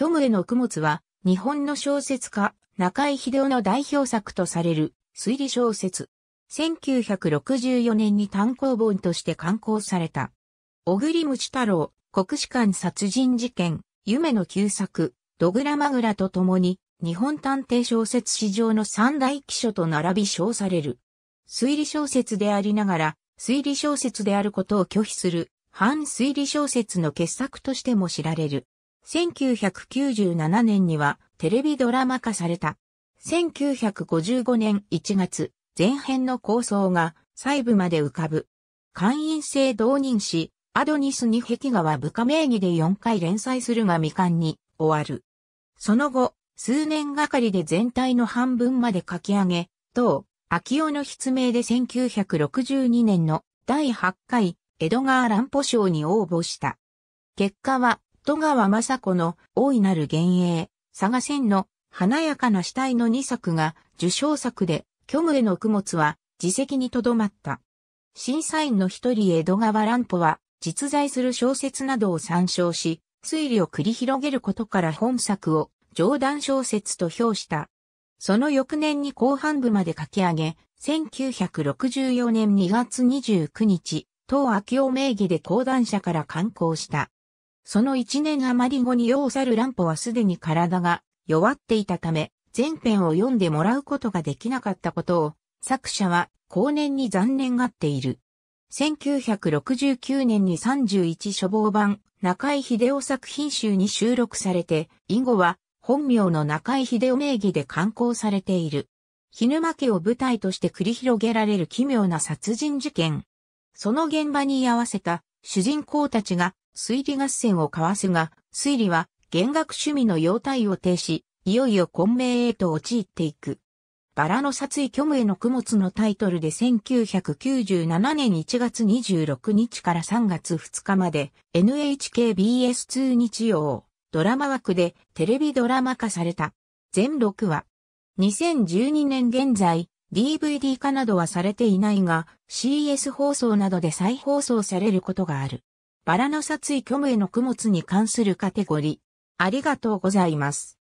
虚無への供物は、日本の小説家、中井秀夫の代表作とされる推理小説。1964年に単行本として刊行された。小栗虫太郎、国士官殺人事件、夢の旧作、ドグラマグラと共に、日本探偵小説史上の三大記書と並び称される。推理小説でありながら、推理小説であることを拒否する、反推理小説の傑作としても知られる。1997年にはテレビドラマ化された。1955年1月、前編の構想が細部まで浮かぶ。会員制導入し、アドニスに壁画は部下名義で4回連載するが未完に終わる。その後、数年がかりで全体の半分まで書き上げ、当、秋尾の筆名で1962年の第8回、江戸川乱歩賞に応募した。結果は、夫川雅子の大いなる幻影、佐賀線の華やかな死体の2作が受賞作で、虚無への供物は自責にとどまった。審査員の一人江戸川乱歩は実在する小説などを参照し、推理を繰り広げることから本作を冗談小説と評した。その翌年に後半部まで書き上げ、1964年2月29日、当秋夫名義で講談社から刊行した。その一年余り後に要去る乱歩はすでに体が弱っていたため、全編を読んでもらうことができなかったことを、作者は後年に残念がっている。1969年に31書房版中井秀夫作品集に収録されて、以後は本名の中井秀夫名義で刊行されている。日沼家を舞台として繰り広げられる奇妙な殺人事件。その現場に居合わせた主人公たちが推理合戦を交わすが、推理は弦楽趣味の容態を呈し、いよいよ混迷へと陥っていく。バラの殺意虚無への供物のタイトルで1997年1月26日から3月2日まで NHKBS2 日曜ドラマ枠でテレビドラマ化された。全6話。2012年現在 DVD 化などはされていないが CS 放送などで再放送されることがある。バラの殺意虚無への供物に関するカテゴリー。ありがとうございます。